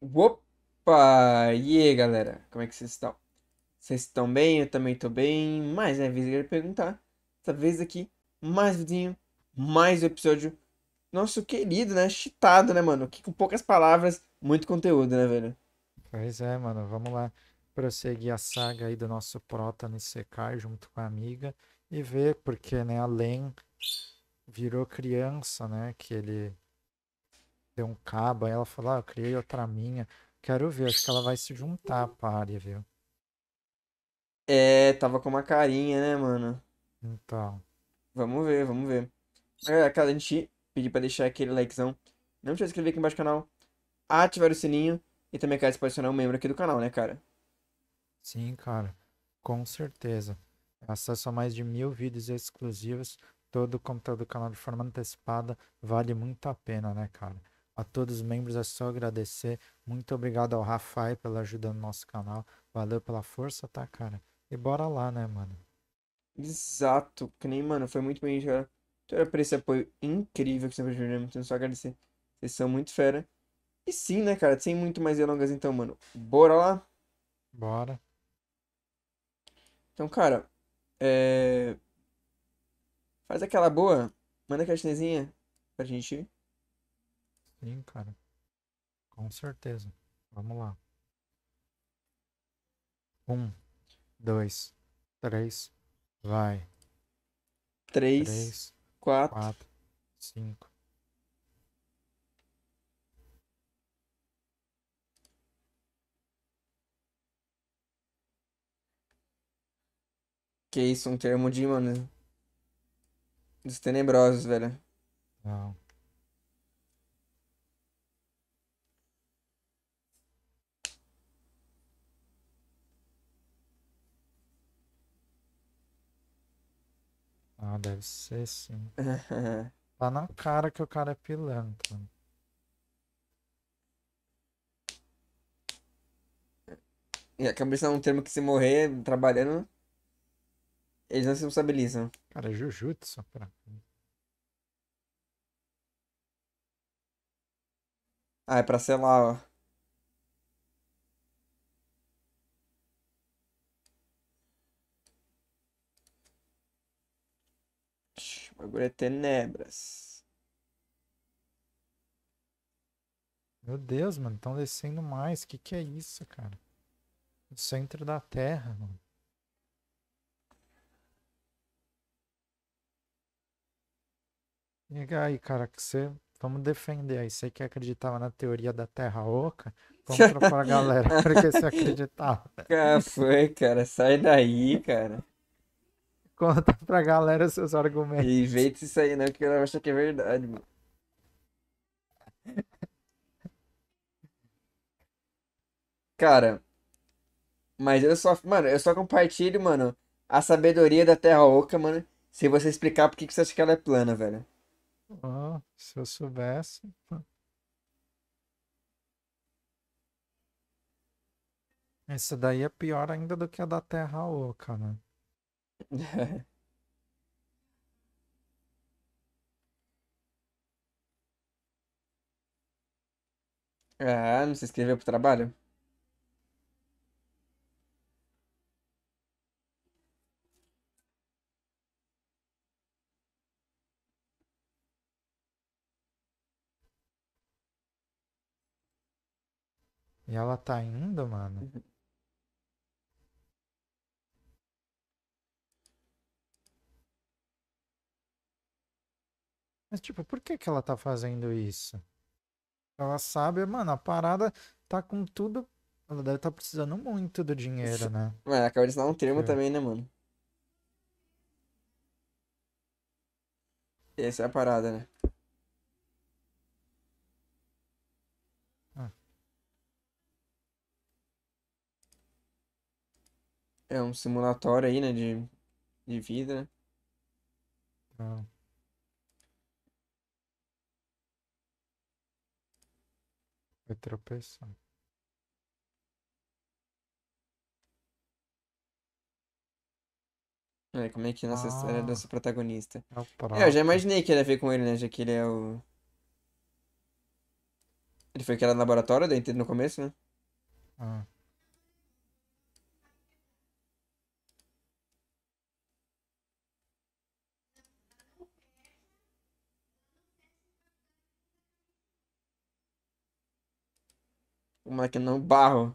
Opa! E aí, galera? Como é que vocês estão? Vocês estão bem? Eu também estou bem. Mais uma vez eu perguntar. Dessa vez aqui, mais vidinho, mais episódio. Nosso querido, né? Chitado, né, mano? Que com poucas palavras, muito conteúdo, né, velho? Pois é, mano. Vamos lá prosseguir a saga aí do nosso prota no secar junto com a amiga e ver porque, né, a Len virou criança, né? Que ele deu um cabo, aí ela falou, ah, eu criei outra minha. Quero ver, acho que ela vai se juntar à party, viu? É, tava com uma carinha, né, mano? Então. Vamos ver, vamos ver. Galera, é, cara, a gente pedir pra deixar aquele likezão. Não de se inscrever aqui embaixo do canal. Ativar o sininho. E também, quer se posicionar um membro aqui do canal, né, cara? Sim, cara. Com certeza. Acesso a mais de mil vídeos exclusivos. Todo o conteúdo do canal de forma antecipada. Vale muito a pena, né, cara? a todos os membros, é só agradecer. Muito obrigado ao Rafael pela ajuda no nosso canal. Valeu pela força, tá, cara? E bora lá, né, mano? Exato, que nem, mano, foi muito bem, cara. era por esse apoio incrível que você prestou, né? Então, só agradecer. Vocês são muito fera. E sim, né, cara? Sem muito mais delongas, então, mano. Bora lá? Bora. Então, cara, é... faz aquela boa, manda aquela chinesinha pra gente. Sim, cara. Com certeza. Vamos lá. Um, dois, três, vai. Três, três quatro. quatro, cinco. Que isso, um termo de, mano. Dos tenebrosos, velho. Não. Ah, deve ser sim. tá na cara que o cara é pilantra. E a cabeça é um termo que se morrer trabalhando, eles não se responsabilizam. Cara, é jujutsu pra Ah, é pra selar, ó. agora bagulho é tenebras. Meu Deus, mano, estão descendo mais. Que que é isso, cara? O centro da Terra, mano. E aí, cara, que você vamos defender aí. Você que acreditava na teoria da Terra Oca, vamos a galera porque você acreditava. Ah, foi, cara. Sai daí, cara. Conta pra galera seus argumentos. E inventa isso aí, não, né, que eu acho que é verdade, mano. Cara, mas eu só, mano, eu só compartilho, mano, a sabedoria da Terra Oca, mano, se você explicar por que você acha que ela é plana, velho. Oh, se eu soubesse. Essa daí é pior ainda do que a da Terra Oca, né? Ah, não se inscreveu pro trabalho? E ela tá indo, mano? Mas, tipo, por que, que ela tá fazendo isso? Ela sabe, mano, a parada tá com tudo. Ela deve estar tá precisando muito do dinheiro, né? Mano, acabou de dar um termo também, né, mano? Essa é a parada, né? Ah. É um simulatório aí, né? De, de vida, né? Ah. Vai é tropeçar. É, como é que ah. é nossa história ah, nosso protagonista. É, é, eu já imaginei que ele ia ver com ele, né? Já que ele é o. Ele foi era no laboratório, daí no começo, né? Ah. Como é que não? Barro.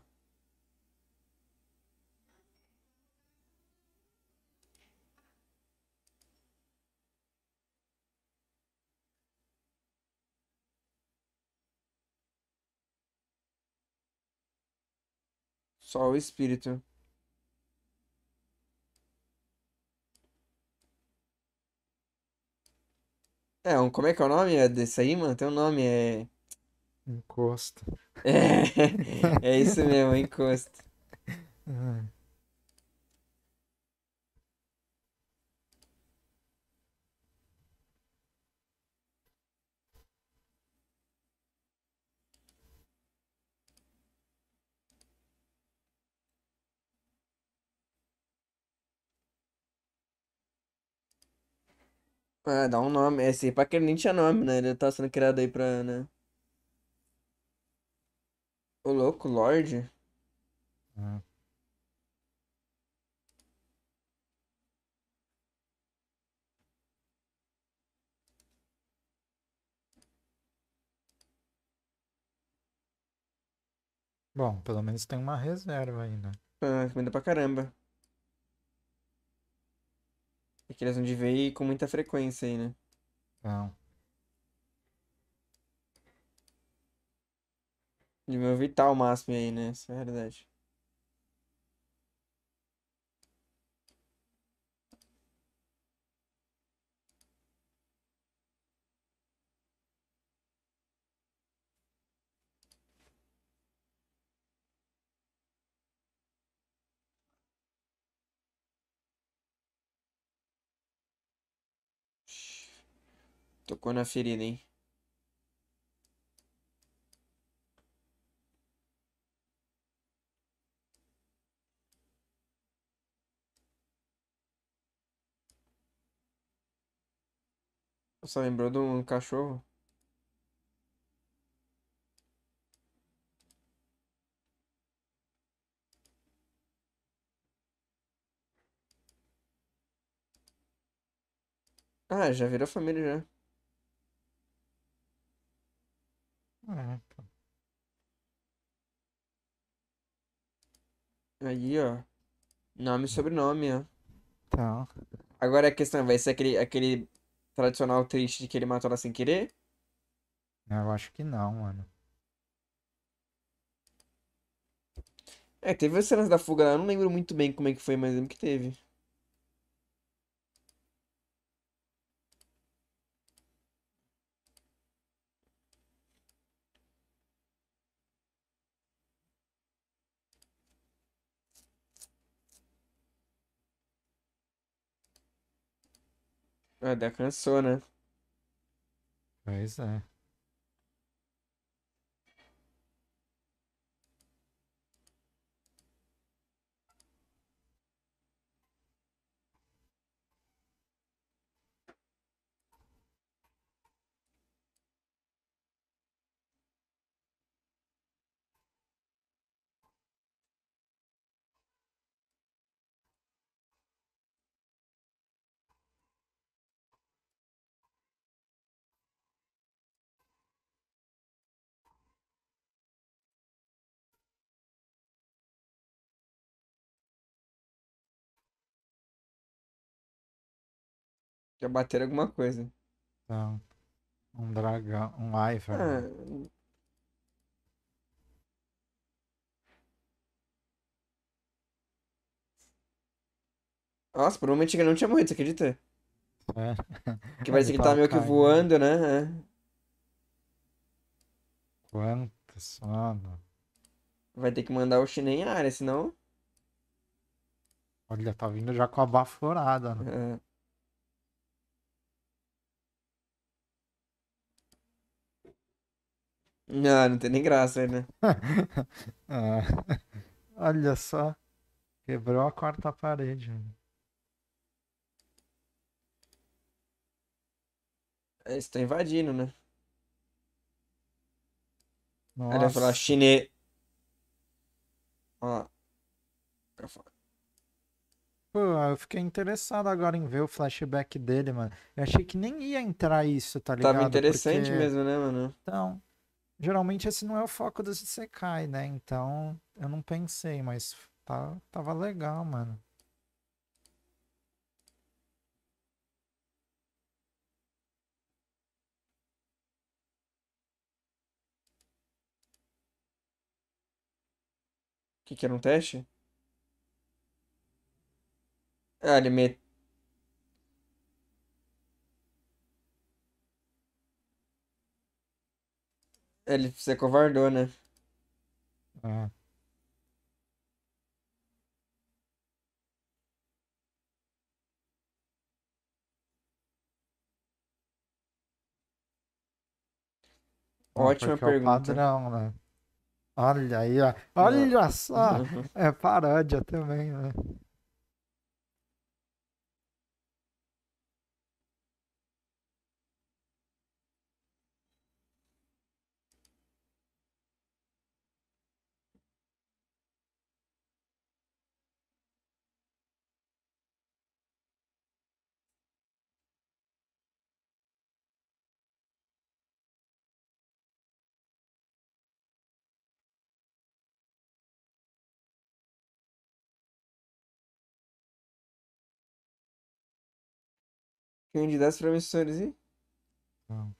Só o espírito. É, um, como é que é o nome é desse aí, mano? Tem um nome, é encosta É, é isso mesmo, encosta Ah. dá um nome. Esse é, Paquero nem tinha nome, né? Ele tá sendo criado aí pra, né? Ô louco, Lorde? Bom, pelo menos tem uma reserva aí, né? Ah, comida pra caramba. E é que eles vão de ir com muita frequência aí, né? Não. De meu evitar o máximo aí, né? Essa é a Tocou na ferida, hein? Você tá lembrou de um cachorro? Ah, já virou família já. Ah, tá. Aí, ó. Nome e sobrenome, ó. Tá. Agora a questão vai ser aquele, aquele tradicional triste de que ele matou ela sem querer? Eu acho que não, mano. É, teve as cenas da fuga lá, eu não lembro muito bem como é que foi, mas lembro que teve. Ah, da cansou, né? Pois é. Já bateram alguma coisa. Tá. Um dragão. Um Ivern. Né? Ah. Nossa, por um momento ele não tinha morrido, você acredita? É. Que parece que ele tava meio que tá voando, né? É. Quanto sono. Vai ter que mandar o chinês em área, senão. Olha, tá vindo já com a baforada, né? É. Ah, não tem nem graça, né? ah, olha só. Quebrou a quarta parede. É, eles estão invadindo, né? Nossa. Ele vai chinês. Ó. Pô, eu fiquei interessado agora em ver o flashback dele, mano. Eu achei que nem ia entrar isso, tá ligado? Tava interessante porque... mesmo, né, mano? Então, Geralmente esse não é o foco do Sekai, né? Então eu não pensei, mas tá, tava legal, mano. O que, que era um teste? Ah, ele, me... Ele se covardou, né? Ah. Ótima é pergunta. É padrão, né? Olha aí, Olha só. Uhum. É paródia também, né? Candidatos promissores e? Não.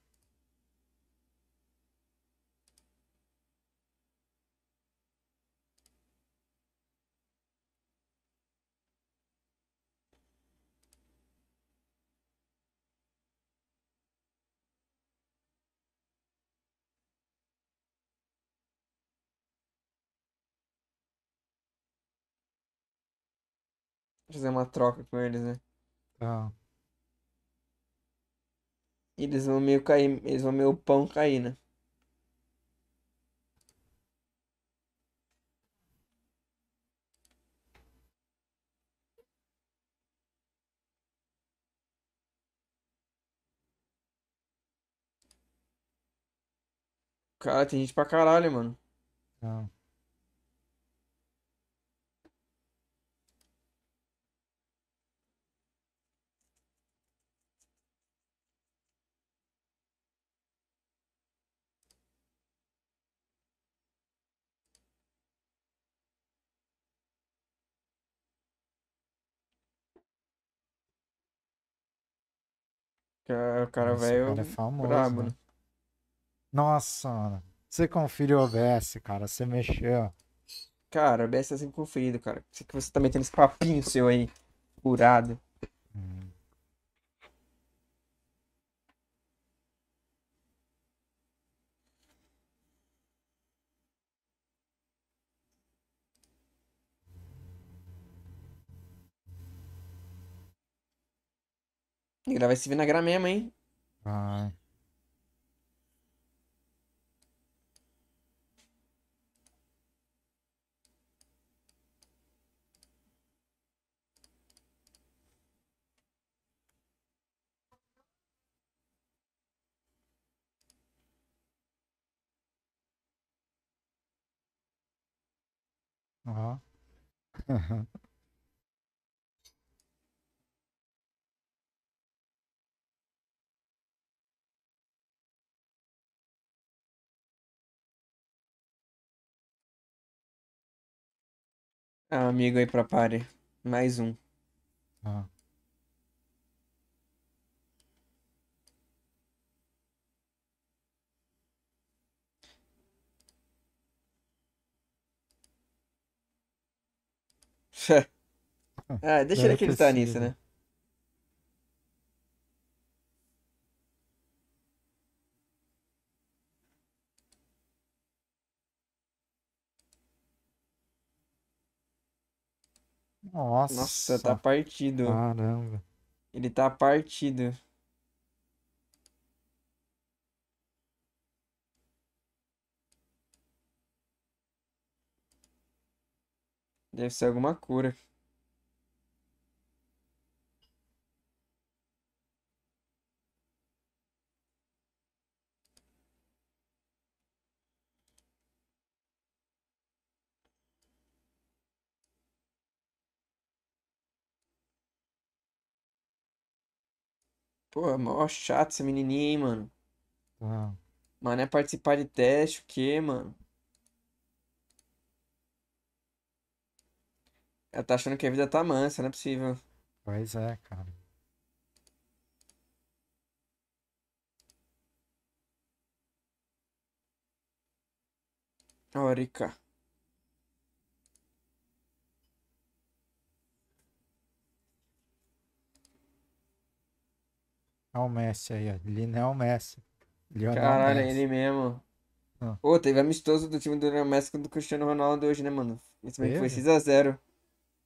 fazer uma troca com eles, né? Tá. Ah eles vão meio cair, eles vão meio pão cair, né? Cara, tem gente pra caralho, mano. Não. Que é o cara Nossa, velho. O cara é famoso. Brabo, né? né? Nossa, mano. Você conferiu o OBS, cara. Você mexeu. Cara, o OBS é sempre conferido, cara. Sei que você também tá tem esse papinho seu aí, curado. E que se esse vinagrar mesmo, hein? Ah. Ah, amigo aí pra pare Mais um. Ah. ah, deixa ele é acreditar nisso, né? Nossa. Nossa, tá partido. Caramba. Ele tá partido. Deve ser alguma cura. Pô, é mó chato essa menininha, hein, mano. Tá. Ah. Mano, é participar de teste, o quê, mano? Ela tá achando que a vida tá mansa, não é possível. Pois é, cara. Orica. Olha é o Messi aí, ó. Lionel Messi. Lionel Caralho, é Messi. ele mesmo. Ah. Pô, teve amistoso do time do Lionel Messi com do Cristiano Ronaldo hoje, né, mano? Esse meio foi 6x0.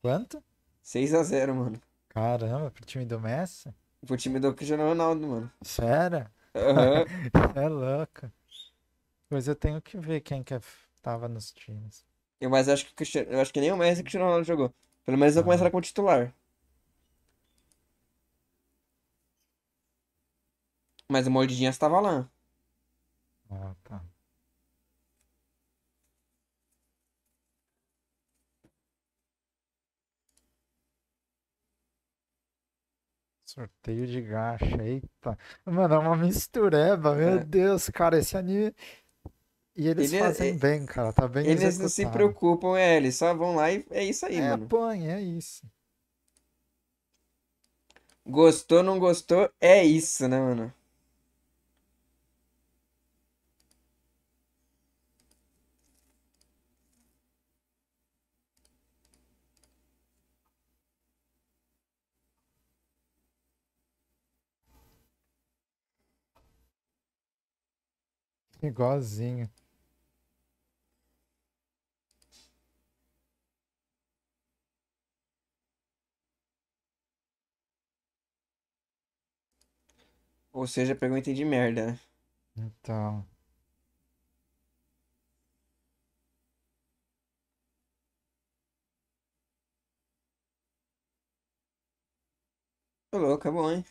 Quanto? 6x0, mano. Caramba, pro time do Messi? Pro time do Cristiano Ronaldo, mano. Sério? Uhum. é louco. Mas eu tenho que ver quem que é tava nos times. Eu, mas acho que, eu acho que nem o Messi que o Cristiano Ronaldo jogou. Pelo menos eu ah. começaram com o titular. Mas o mordidinha estava lá. Ah, tá. Sorteio de gacha, eita. Mano, é uma mistureba, meu é. Deus, cara, esse anime. E eles ele, é- fazem é- bem, cara, tá bem Eles executado. não se preocupam, é, eles só vão lá e é isso aí, é, mano. é isso. Gostou, não gostou, é isso, né, mano? Igualzinho. Ou seja, perguntei de merda, né? Então. Tô louco, é bom, hein?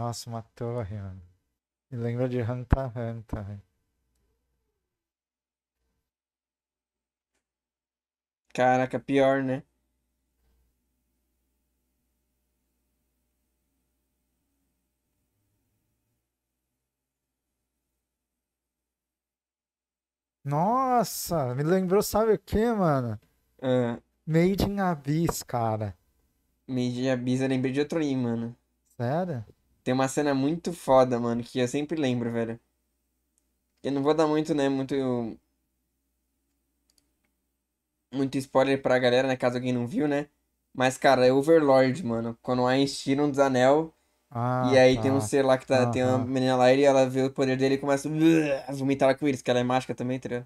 Nossa, uma torre, mano. Me lembra de Hunter x Hunter. Caraca, pior, né? Nossa, me lembrou, sabe o que, mano? Ah, Made in Abyss, cara. Made in Abyss, eu lembrei de outro aí, mano. Sério? Tem uma cena muito foda, mano, que eu sempre lembro, velho. Eu não vou dar muito, né? Muito. Muito spoiler pra galera, né? Caso alguém não viu, né? Mas, cara, é Overlord, mano. Quando a Ainz tira um dos anel. Ah, e aí tá. tem um tá. ser lá que tá. Ah, tem uma ah. menina lá e ela vê o poder dele e começa a vomitar com eles, que ela é mágica também, entendeu?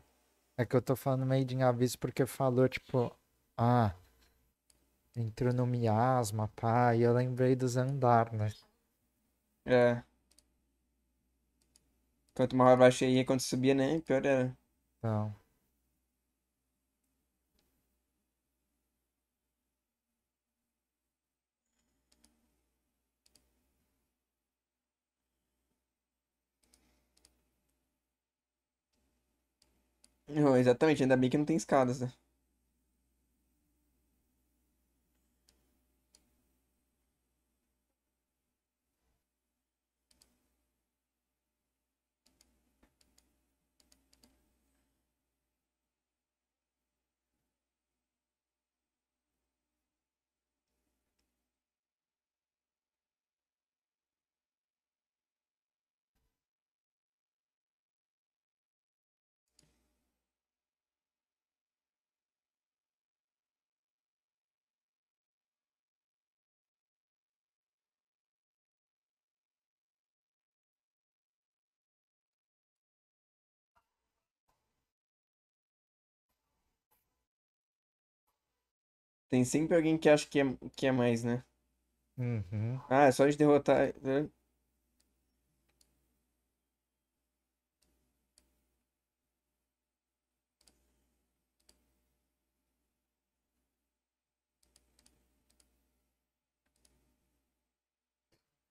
Tá é que eu tô falando meio de aviso porque falou, tipo. Ah. Entrou no miasma, pá. E eu lembrei dos andar, né? É. Quanto mais baixo aí, quando subia, né? Pior era. Não. Não, exatamente, ainda bem que não tem escadas, né? Tem sempre alguém que acha que é, que é mais, né? Uhum. Ah, é só de derrotar. Né?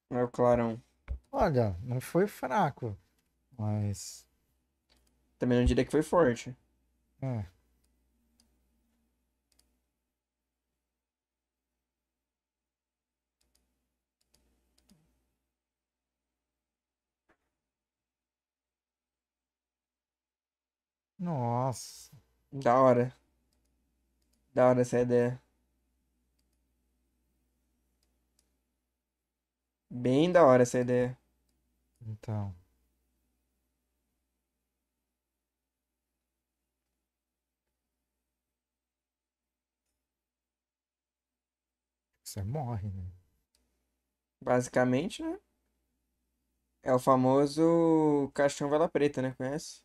É o Clarão. Olha, não foi fraco, mas. Também não diria que foi forte. É. Nossa. Da hora. Da hora essa ideia. Bem da hora essa ideia. Então. Você morre, né? Basicamente, né? É o famoso caixão vela preta, né? Conhece?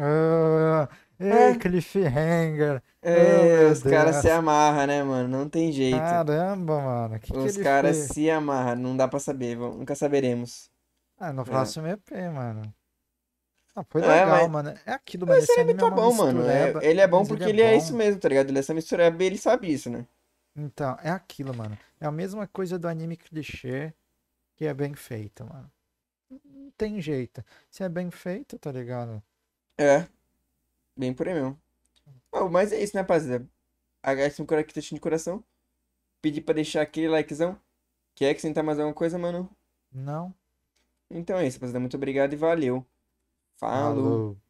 Ah, é, cliffhanger. É, oh, os caras se amarram, né, mano? Não tem jeito. Caramba, mano. Que os caras se amarram, não dá pra saber, nunca saberemos. Ah, no é. próximo é. EP, mano. Ah, foi é, legal, é, mas... mano. É aquilo, mano. Esse, esse é tá bom, mano. É, ele é bom porque ele, ele é, isso mesmo, tá ligado? Ele é essa mistureba B, ele sabe isso, né? Então, é aquilo, mano. É a mesma coisa do anime clichê que é bem feito, mano. Não tem jeito. Se é bem feito, tá ligado? É. Bem por aí mesmo. Oh, mas é isso, né, rapaziada? agradeço um coração tá de coração. Pedi pra deixar aquele likezão. Quer acrescentar mais alguma coisa, mano? Não. Então é isso, rapaziada. Muito obrigado e valeu. Falou. Falou.